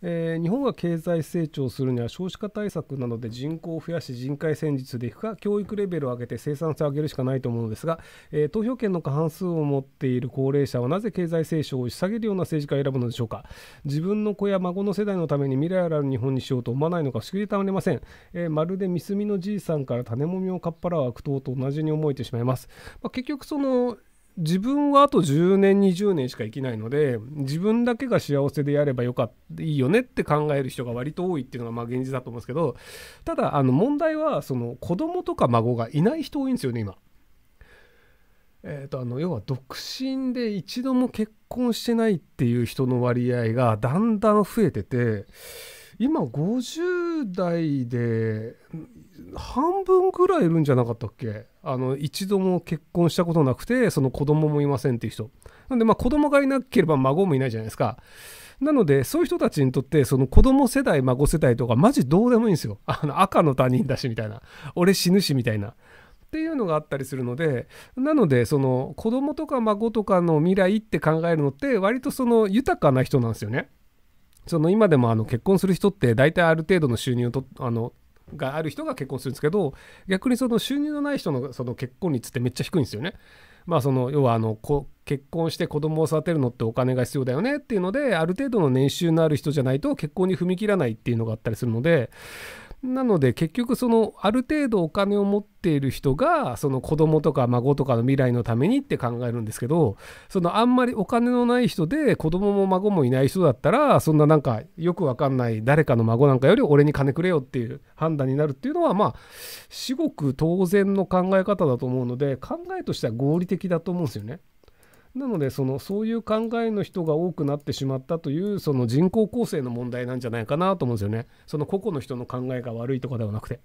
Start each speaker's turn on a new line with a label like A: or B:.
A: えー、日本が経済成長するには少子化対策などで人口を増やし人海戦術でいくか教育レベルを上げて生産性を上げるしかないと思うのですが、えー、投票権の過半数を持っている高齢者はなぜ経済成長を押し下げるような政治家を選ぶのでしょうか自分の子や孫の世代のために未来ある日本にしようと思わないのか不思議でたまりません、えー、まるで三隅のじいさんから種もみをかっぱらう悪党と同じに思えてしまいます、まあ、結局その自分はあと10年20年しか生きないので自分だけが幸せでやればよかったいいよねって考える人が割と多いっていうのがまあ現実だと思うんですけどただあの問題はその子供とか孫がいない人多いんですよね今。えーと、とあの要は独身で一度も結婚してないっていう人の割合がだんだん増えてて。今50代で半分ぐらいいるんじゃなかったっけあの一度も結婚したことなくてその子供もいませんっていう人なんでまあ子供がいなければ孫もいないじゃないですかなのでそういう人たちにとってその子供世代孫世代とかマジどうでもいいんですよあの赤の他人だしみたいな俺死ぬしみたいなっていうのがあったりするのでなのでその子供とか孫とかの未来って考えるのって割とその豊かな人なんですよね。その今でもあの結婚する人って大体ある程度の収入とあのがある人が結婚するんですけど逆にその収入のない人のその結婚率ってめっちゃ低いんですよね。まあ、その要はあの結婚して子供を育てるのってお金が必要だよねっていうのである程度の年収のある人じゃないと結婚に踏み切らないっていうのがあったりするのでなので結局そのある程度お金を持っている人がその子供とか孫とかの未来のためにって考えるんですけどそのあんまりお金のない人で子供も孫もいない人だったらそんななんかよくわかんない誰かの孫なんかより俺に金くれよっていう判断になるっていうのはまあ至極当然の考え方だと思うので考えとしては合理的だと思うんですよね。なのでそのそういう考えの人が多くなってしまったというその人口構成の問題なんじゃないかなと思うんですよね。その個々の人の考えが悪いとかではなくて。